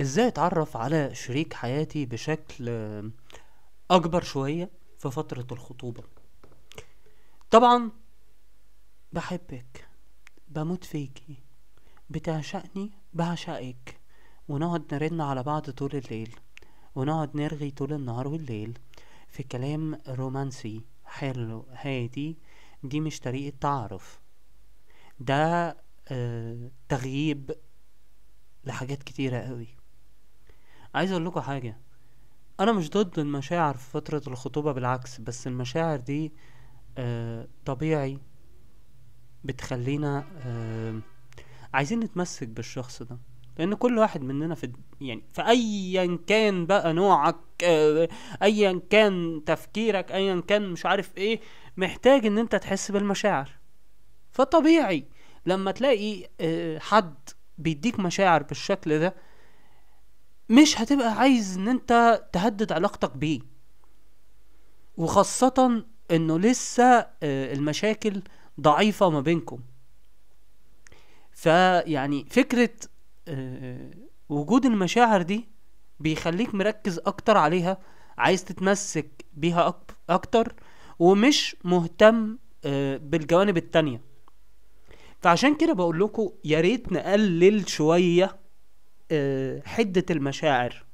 ازاي اتعرف على شريك حياتي بشكل اكبر شوية في فترة الخطوبة طبعا بحبك بموت فيكي بتعشقني بعشقك ونقعد نرن على بعض طول الليل ونقعد نرغي طول النهار والليل في كلام رومانسي حلو هادي دي مش طريقة تعارف ده آه تغييب لحاجات كتيرة قوي عايز اقول لكم حاجه انا مش ضد المشاعر في فتره الخطوبه بالعكس بس المشاعر دي آه، طبيعي بتخلينا آه، عايزين نتمسك بالشخص ده لان كل واحد مننا في يعني في ايا كان بقى نوعك آه، ايا كان تفكيرك ايا كان مش عارف ايه محتاج ان انت تحس بالمشاعر فطبيعي لما تلاقي حد بيديك مشاعر بالشكل ده مش هتبقى عايز ان انت تهدد علاقتك بيه وخاصة انه لسه آه، المشاكل ضعيفة ما بينكم فيعني فكرة آه، وجود المشاعر دي بيخليك مركز اكتر عليها عايز تتمسك بيها اكتر ومش مهتم آه، بالجوانب التانية فعشان كده بقول لكم يا ريت نقلل شويه حدة المشاعر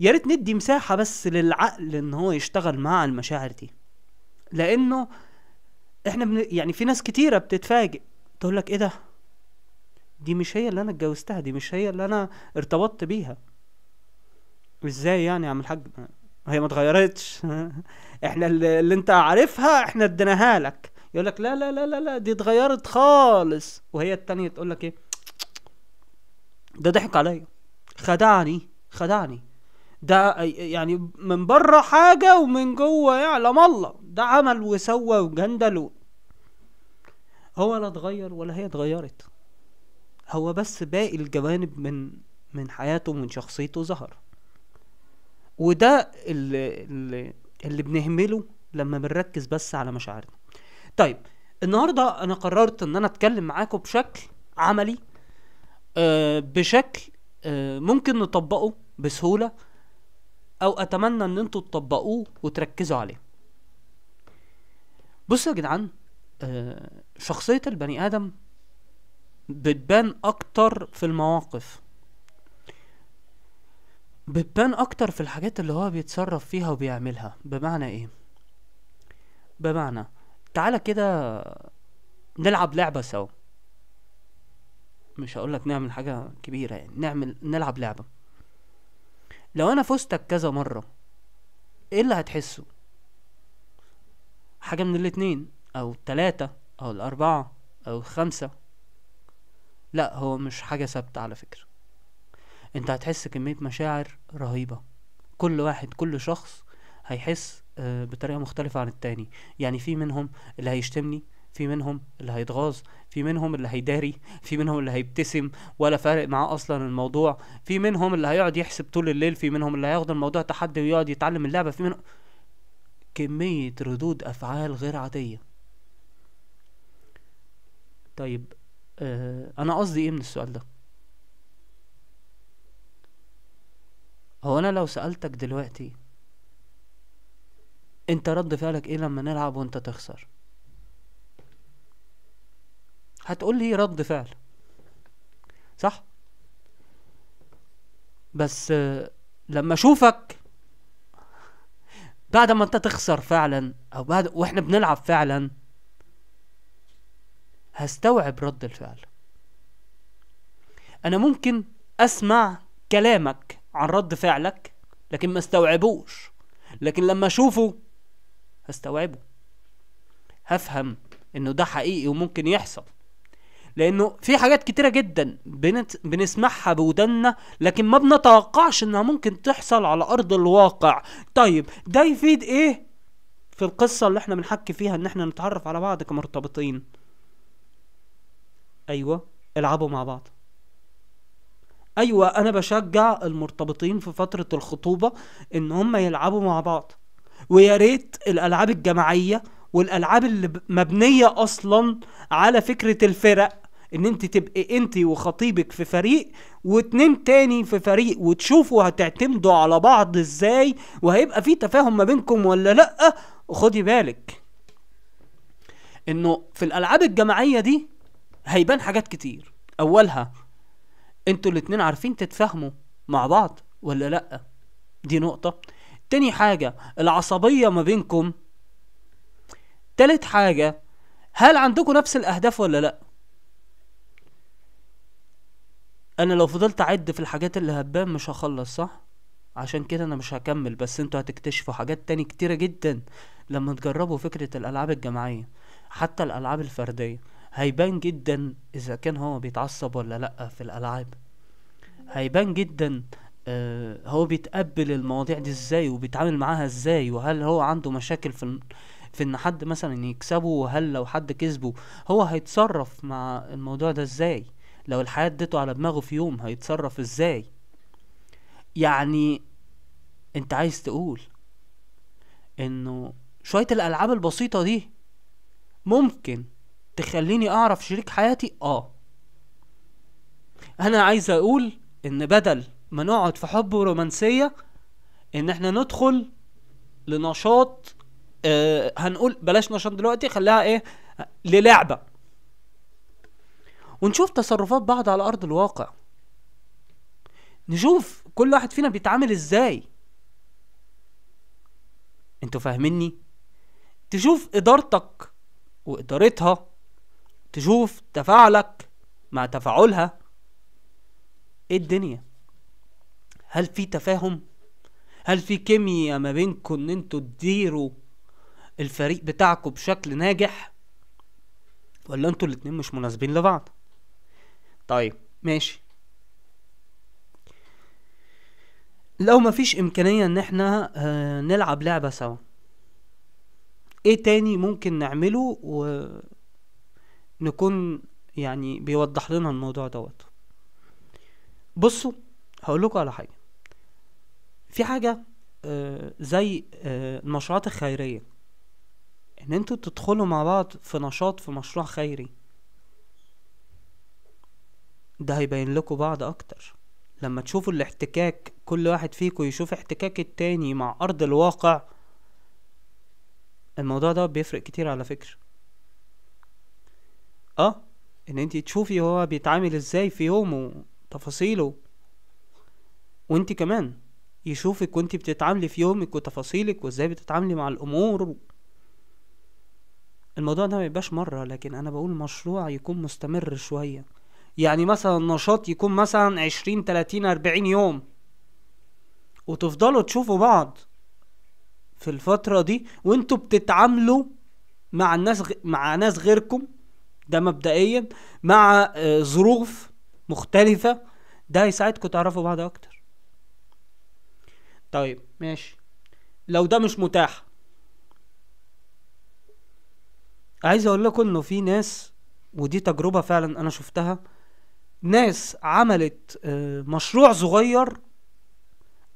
يا ريت ندي مساحة بس للعقل ان هو يشتغل مع المشاعر دي لانه احنا بن... يعني في ناس كتيرة بتتفاجئ تقول لك ايه ده دي مش هي اللي انا اتجوزتها دي مش هي اللي انا ارتبطت بيها ازاي يعني يا عم الحاج هي ما اتغيرتش احنا اللي انت عارفها احنا اديناها لك يقول لك لا لا لا لا لا دي اتغيرت خالص وهي التانية تقول لك ايه ده ضحك عليا خدعني خدعني ده يعني من بره حاجة ومن جوه يعلم الله ده عمل وسوى وجندل و... هو لا اتغير ولا هي اتغيرت هو بس باقي الجوانب من من حياته ومن شخصيته ظهر وده اللي, اللي, اللي بنهمله لما بنركز بس على مشاعرنا طيب النهاردة انا قررت ان انا اتكلم معاكم بشكل عملي آه، بشكل آه، ممكن نطبقه بسهولة او اتمنى ان انتوا تطبقوه وتركزوا عليه بصوا يا جدعان آه، شخصية البني ادم بتبان اكتر في المواقف بتبان اكتر في الحاجات اللي هو بيتصرف فيها وبيعملها بمعنى ايه بمعنى تعالى كده نلعب لعبة سوا مش هقول لك نعمل حاجه كبيره يعني نعمل نلعب لعبه لو انا فزتك كذا مره ايه اللي هتحسه حاجه من الاتنين او التلاته او الاربعه او الخمسه لا هو مش حاجه ثابته على فكره انت هتحس كميه مشاعر رهيبه كل واحد كل شخص هيحس آه، بطريقه مختلفه عن التاني يعني في منهم اللي هيشتمني في منهم اللي هيتغاظ في منهم اللي هيداري في منهم اللي هيبتسم ولا فارق معاه اصلا الموضوع في منهم اللي هيقعد يحسب طول الليل في منهم اللي هياخد الموضوع تحدي ويقعد يتعلم اللعبه في منهم كميه ردود افعال غير عاديه طيب آه انا قصدي ايه من السؤال ده هو انا لو سالتك دلوقتي انت رد فعلك ايه لما نلعب وانت تخسر هتقول لي رد فعل صح بس لما اشوفك بعد ما انت تخسر فعلا او بعد واحنا بنلعب فعلا هستوعب رد الفعل انا ممكن اسمع كلامك عن رد فعلك لكن ما استوعبوش لكن لما اشوفه هستوعبه هفهم انه ده حقيقي وممكن يحصل لانه في حاجات كتيره جدا بنت بنسمعها بوداننا لكن ما بنتوقعش انها ممكن تحصل على ارض الواقع طيب ده يفيد ايه في القصه اللي احنا بنحكي فيها ان احنا نتعرف على بعض كمرتبطين ايوه العبوا مع بعض ايوه انا بشجع المرتبطين في فتره الخطوبه ان هم يلعبوا مع بعض ويا ريت الالعاب الجماعيه والالعاب اللي مبنيه اصلا على فكره الفرق ان انت تبقي انت وخطيبك في فريق واتنين تاني في فريق وتشوفوا هتعتمدوا على بعض ازاي وهيبقى في تفاهم ما بينكم ولا لا خدي بالك انه في الالعاب الجماعيه دي هيبان حاجات كتير اولها انتوا الاتنين عارفين تتفاهموا مع بعض ولا لا دي نقطه تاني حاجه العصبيه ما بينكم تالت حاجه هل عندكم نفس الاهداف ولا لا انا لو فضلت اعد في الحاجات اللي هبان مش هخلص صح عشان كده انا مش هكمل بس انتوا هتكتشفوا حاجات تاني كتيره جدا لما تجربوا فكره الالعاب الجماعيه حتى الالعاب الفرديه هيبان جدا اذا كان هو بيتعصب ولا لا في الالعاب هيبان جدا آه، هو بيتقبل المواضيع دي ازاي وبيتعامل معاها ازاي وهل هو عنده مشاكل في في ان حد مثلا يكسبه وهل لو حد كسبه هو هيتصرف مع الموضوع ده ازاي لو الحياة اديته على دماغه في يوم هيتصرف ازاي يعني انت عايز تقول انه شوية الالعاب البسيطة دي ممكن تخليني اعرف شريك حياتي اه انا عايز اقول ان بدل ما نقعد في حب ورومانسية ان احنا ندخل لنشاط آه هنقول بلاش نشاط دلوقتي خليها ايه للعبة ونشوف تصرفات بعض على ارض الواقع نشوف كل واحد فينا بيتعامل ازاي انتوا فاهميني تشوف ادارتك وادارتها تشوف تفاعلك مع تفاعلها ايه الدنيا هل في تفاهم هل في كيمياء ما بينكم ان انتوا تديروا الفريق بتاعكم بشكل ناجح ولا انتوا الاتنين مش مناسبين لبعض طيب ماشي لو مفيش امكانية ان احنا آه، نلعب لعبة سوا ايه تاني ممكن نعمله ونكون يعني بيوضح لنا الموضوع دوت بصوا هقول لكم على حاجة في حاجة آه، زي آه، المشروعات الخيرية ان انتوا تدخلوا مع بعض في نشاط في مشروع خيري ده هيبين لكم بعض اكتر لما تشوفوا الاحتكاك كل واحد فيكم يشوف احتكاك التاني مع ارض الواقع الموضوع ده بيفرق كتير على فكرة اه ان انت تشوفي هو بيتعامل ازاي في يومه تفاصيله وانت كمان يشوفك وانت بتتعاملي في يومك وتفاصيلك وازاي بتتعاملي مع الامور الموضوع ده ما مرة لكن انا بقول مشروع يكون مستمر شوية يعني مثلا نشاط يكون مثلا عشرين تلاتين اربعين يوم وتفضلوا تشوفوا بعض في الفترة دي وانتوا بتتعاملوا مع الناس مع ناس غيركم ده مبدئيا مع آه، ظروف مختلفة ده هيساعدكم تعرفوا بعض اكتر طيب ماشي لو ده مش متاح عايز اقول لكم انه في ناس ودي تجربة فعلا انا شفتها ناس عملت آه، مشروع صغير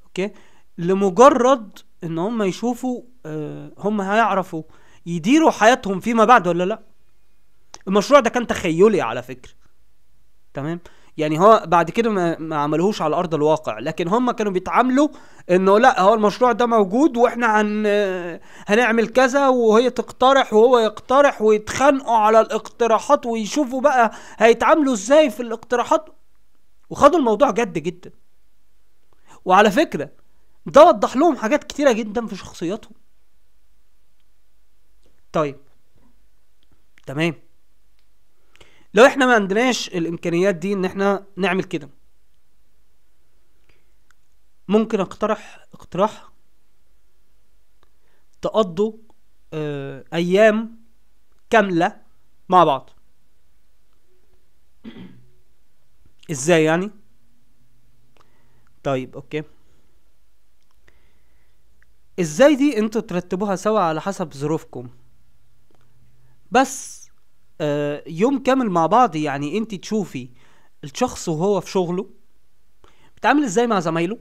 اوكي لمجرد ان هم يشوفوا آه، هم هيعرفوا يديروا حياتهم فيما بعد ولا لا المشروع ده كان تخيلي على فكرة تمام يعني هو بعد كده ما, ما عملوهوش على ارض الواقع لكن هم كانوا بيتعاملوا انه لا هو المشروع ده موجود واحنا هن هنعمل كذا وهي تقترح وهو يقترح ويتخانقوا على الاقتراحات ويشوفوا بقى هيتعاملوا ازاي في الاقتراحات وخدوا الموضوع جد جدا وعلى فكره ده وضح لهم حاجات كتيره جدا في شخصياتهم طيب تمام لو احنا ما عندناش الامكانيات دي ان احنا نعمل كده ممكن اقترح اقتراح تقضوا آه، ايام كاملة مع بعض ازاي يعني طيب اوكي ازاي دي انتوا ترتبوها سوا على حسب ظروفكم بس آه، يوم كامل مع بعض يعني انت تشوفي الشخص وهو في شغله بيتعامل ازاي مع زمايله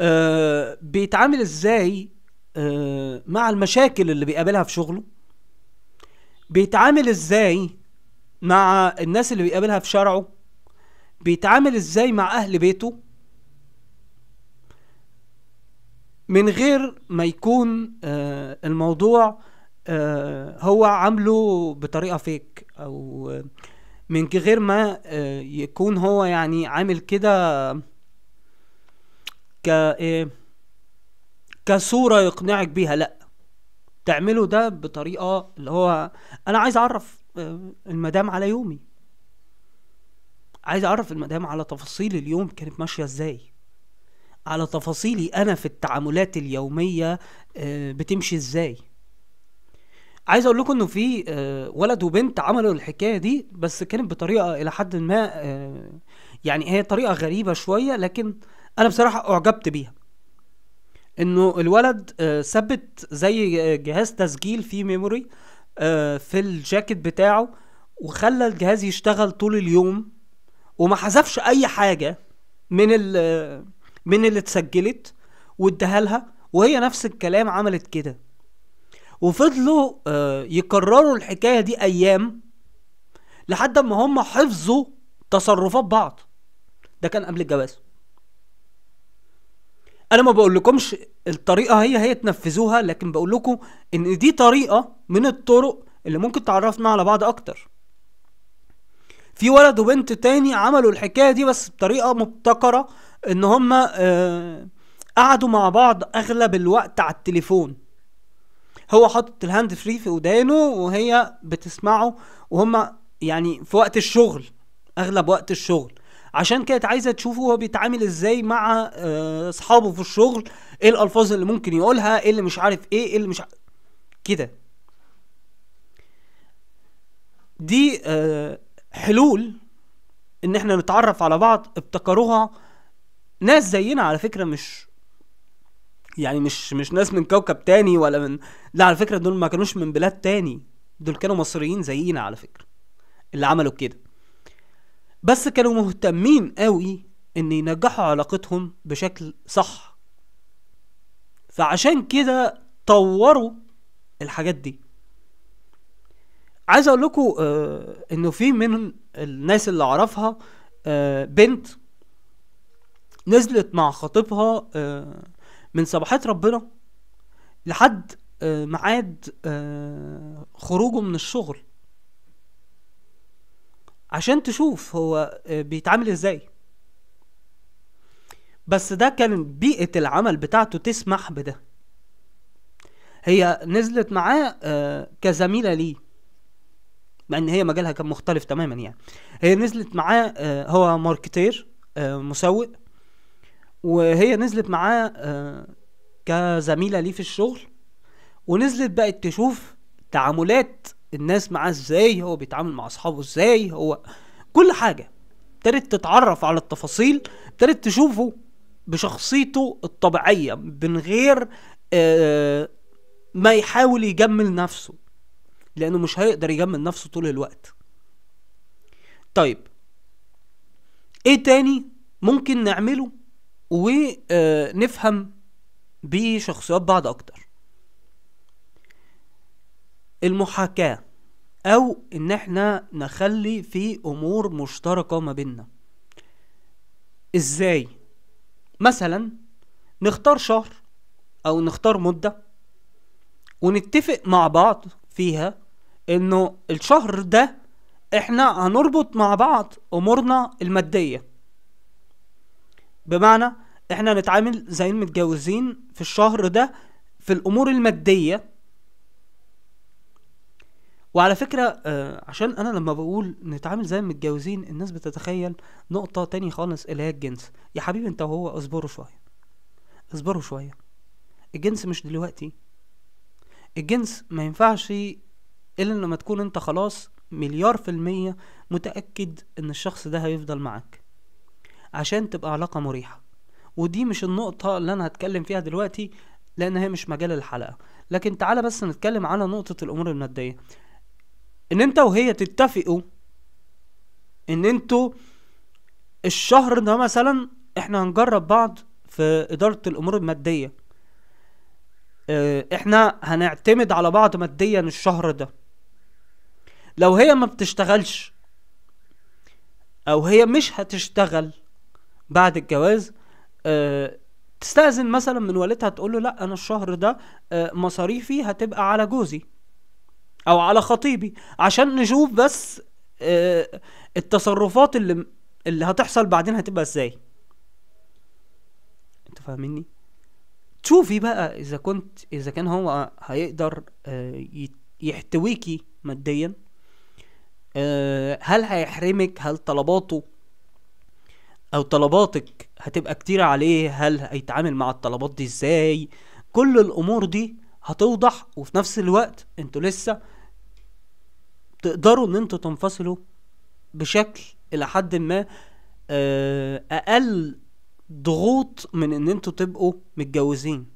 آه بيتعامل ازاي آه مع المشاكل اللي بيقابلها في شغله بيتعامل ازاي مع الناس اللي بيقابلها في شارعه بيتعامل ازاي مع اهل بيته من غير ما يكون آه الموضوع آه، هو عامله بطريقه فيك او من غير ما آه، يكون هو يعني عامل كده ك إيه، كصوره يقنعك بيها لا تعمله ده بطريقه اللي هو انا عايز اعرف آه، المدام على يومي عايز اعرف المدام على تفاصيل اليوم كانت ماشيه ازاي على تفاصيلي انا في التعاملات اليوميه بتمشي ازاي عايز اقول لكم انه في آه، ولد وبنت عملوا الحكايه دي بس كانت بطريقه الى حد ما آه، يعني هي طريقه غريبه شويه لكن انا بصراحه اعجبت بيها انه الولد آه، ثبت زي جهاز تسجيل فيه ميموري في الجاكيت بتاعه وخلى الجهاز يشتغل طول اليوم وما حذفش اي حاجه من من اللي اتسجلت واداها لها وهي نفس الكلام عملت كده وفضلوا آه، يكرروا الحكايه دي ايام لحد ما هم حفظوا تصرفات بعض ده كان قبل الجواز انا ما بقولكمش الطريقه هي هي تنفذوها لكن بقول لكم ان دي طريقه من الطرق اللي ممكن تعرفنا على بعض اكتر في ولد وبنت تاني عملوا الحكايه دي بس بطريقه مبتكره ان هما آه، قعدوا مع بعض اغلب الوقت على التليفون هو حاطط الهاند فري في ودانه وهي بتسمعه وهم يعني في وقت الشغل اغلب وقت الشغل عشان كانت عايزه تشوفه هو بيتعامل ازاي مع آه، اصحابه في الشغل ايه الالفاظ اللي ممكن يقولها ايه اللي مش عارف ايه ايه اللي مش ع... كده دي آه، حلول ان احنا نتعرف على بعض ابتكروها ناس زينا على فكره مش يعني مش مش ناس من كوكب تاني ولا من لا على فكره دول ما كانوش من بلاد تاني دول كانوا مصريين زينا على فكره اللي عملوا كده بس كانوا مهتمين قوي ان ينجحوا علاقتهم بشكل صح فعشان كده طوروا الحاجات دي عايز اقول لكم آه، انه في من الناس اللي اعرفها آه، بنت نزلت مع خطيبها آه، من صباحات ربنا لحد آه، ميعاد آه، خروجه من الشغل عشان تشوف هو آه، بيتعامل ازاي بس ده كان بيئة العمل بتاعته تسمح بده هي نزلت معاه كزميلة ليه مع ان هي مجالها كان مختلف تماما يعني هي نزلت معاه هو ماركتير مسوق وهي نزلت معاه آه، كزميله ليه في الشغل ونزلت بقت تشوف تعاملات الناس معاه ازاي هو بيتعامل مع اصحابه ازاي هو كل حاجه ابتدت تتعرف على التفاصيل ابتدت تشوفه بشخصيته الطبيعيه من غير آه، ما يحاول يجمل نفسه لانه مش هيقدر يجمل نفسه طول الوقت طيب ايه تاني ممكن نعمله ونفهم بيه شخصيات بعض اكتر المحاكاة او ان احنا نخلي في امور مشتركة ما بيننا ازاي مثلا نختار شهر او نختار مدة ونتفق مع بعض فيها انه الشهر ده احنا هنربط مع بعض امورنا المادية بمعنى احنا نتعامل زي المتجوزين في الشهر ده في الامور الماديه وعلى فكرة آه، عشان أنا لما بقول نتعامل زي المتجوزين الناس بتتخيل نقطة تاني خالص اللي هي الجنس يا حبيبي أنت وهو اصبروا شوية اصبروا شوية الجنس مش دلوقتي الجنس ما ينفعش إلا لما تكون أنت خلاص مليار في المية متأكد إن الشخص ده هيفضل معاك عشان تبقى علاقة مريحة ودي مش النقطة اللي أنا هتكلم فيها دلوقتي لأن هي مش مجال الحلقة لكن تعالى بس نتكلم على نقطة الأمور المادية إن أنت وهي تتفقوا إن أنتوا الشهر ده مثلا إحنا هنجرب بعض في إدارة الأمور المادية آه، إحنا هنعتمد على بعض ماديا الشهر ده لو هي ما بتشتغلش أو هي مش هتشتغل بعد الجواز آه، تستأذن مثلا من والدتها تقول له لا انا الشهر ده آه، مصاريفي هتبقى على جوزي او على خطيبي عشان نشوف بس آه، التصرفات اللي اللي هتحصل بعدين هتبقى ازاي انت فاهميني تشوفي بقى اذا كنت اذا كان هو هيقدر يحتويكي ماديا هل هيحرمك هل طلباته او طلباتك هتبقى كتيرة عليه هل هيتعامل مع الطلبات دي ازاي كل الامور دي هتوضح وفي نفس الوقت انتوا لسه تقدروا ان انتوا تنفصلوا بشكل الى حد ما آه، اقل ضغوط من ان انتوا تبقوا متجوزين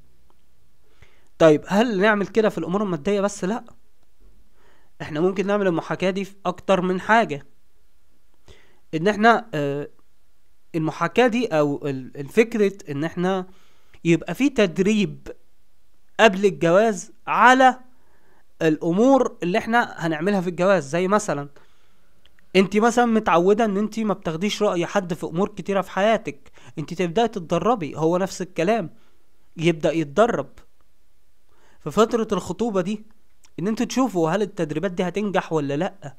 طيب هل نعمل كده في الامور الماديه بس لا احنا ممكن نعمل المحاكاه دي في اكتر من حاجه ان احنا آه، المحاكاة دي او الفكرة ان احنا يبقى في تدريب قبل الجواز على الامور اللي احنا هنعملها في الجواز زي مثلا انت مثلا متعوده ان انت ما بتاخديش راي حد في امور كتيره في حياتك انت تبداي تتدربي هو نفس الكلام يبدا يتدرب في فتره الخطوبه دي ان انتوا تشوفوا هل التدريبات دي هتنجح ولا لا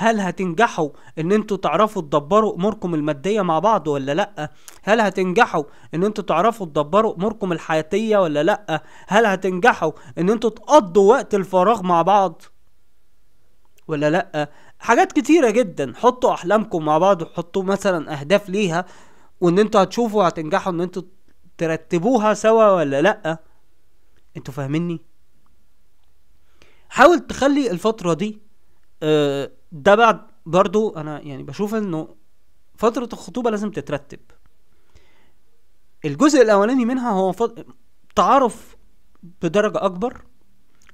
هل هتنجحوا ان انتوا تعرفوا تدبروا اموركم الماديه مع بعض ولا لا هل هتنجحوا ان انتوا تعرفوا تدبروا اموركم الحياتيه ولا لا هل هتنجحوا ان انتوا تقضوا وقت الفراغ مع بعض ولا لا حاجات كتيره جدا حطوا احلامكم مع بعض وحطوا مثلا اهداف ليها وان انتوا هتشوفوا هتنجحوا ان انتوا ترتبوها سوا ولا لا انتوا فاهميني حاول تخلي الفتره دي آه، ده بعد برضو انا يعني بشوف انه فترة الخطوبة لازم تترتب الجزء الاولاني منها هو فض... تعارف بدرجة اكبر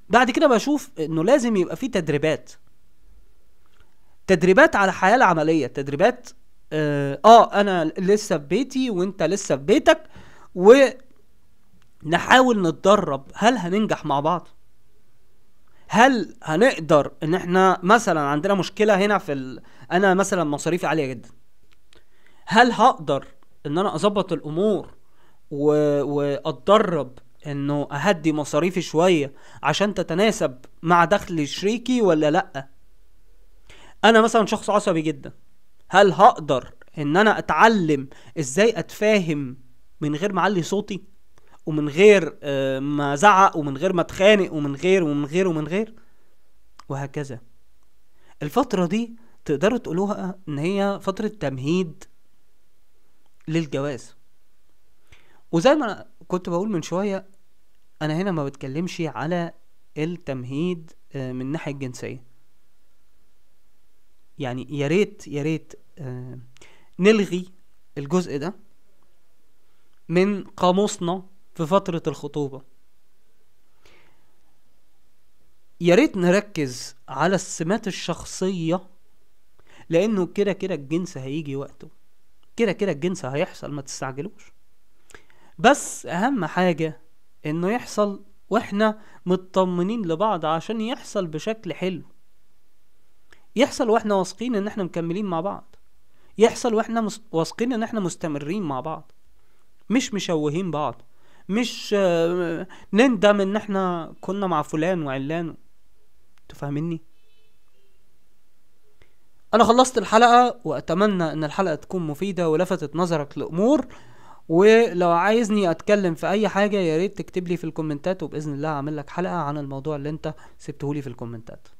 بعد كده بشوف انه لازم يبقى فيه تدريبات تدريبات على الحياة العملية تدريبات آه, اه انا لسه في بيتي وانت لسه في بيتك ونحاول نتدرب هل هننجح مع بعض هل هنقدر ان احنا مثلا عندنا مشكله هنا في ال... انا مثلا مصاريفي عاليه جدا هل هقدر ان انا اظبط الامور و... واتدرب انه اهدي مصاريفي شويه عشان تتناسب مع دخل شريكي ولا لا انا مثلا شخص عصبي جدا هل هقدر ان انا اتعلم ازاي اتفاهم من غير ما اعلي صوتي ومن غير آه، ما زعق ومن غير ما اتخانق ومن غير ومن غير ومن غير وهكذا الفترة دي تقدروا تقولوها ان هي فترة تمهيد للجواز وزي ما كنت بقول من شوية انا هنا ما بتكلمش على التمهيد آه، من الناحية الجنسية يعني يا ريت يا ريت آه، نلغي الجزء ده من قاموسنا في فترة الخطوبة يا ريت نركز على السمات الشخصية لأنه كده كده الجنس هيجي وقته كده كده الجنس هيحصل ما تستعجلوش بس أهم حاجة إنه يحصل وإحنا مطمنين لبعض عشان يحصل بشكل حلو يحصل وإحنا واثقين إن إحنا مكملين مع بعض يحصل وإحنا واثقين إن إحنا مستمرين مع بعض مش مشوهين بعض مش نندم ان احنا كنا مع فلان وعلان انتوا فاهميني انا خلصت الحلقه واتمنى ان الحلقه تكون مفيده ولفتت نظرك لامور ولو عايزني اتكلم في اي حاجه يا ريت تكتب لي في الكومنتات وباذن الله هعمل لك حلقه عن الموضوع اللي انت سبتهولي في الكومنتات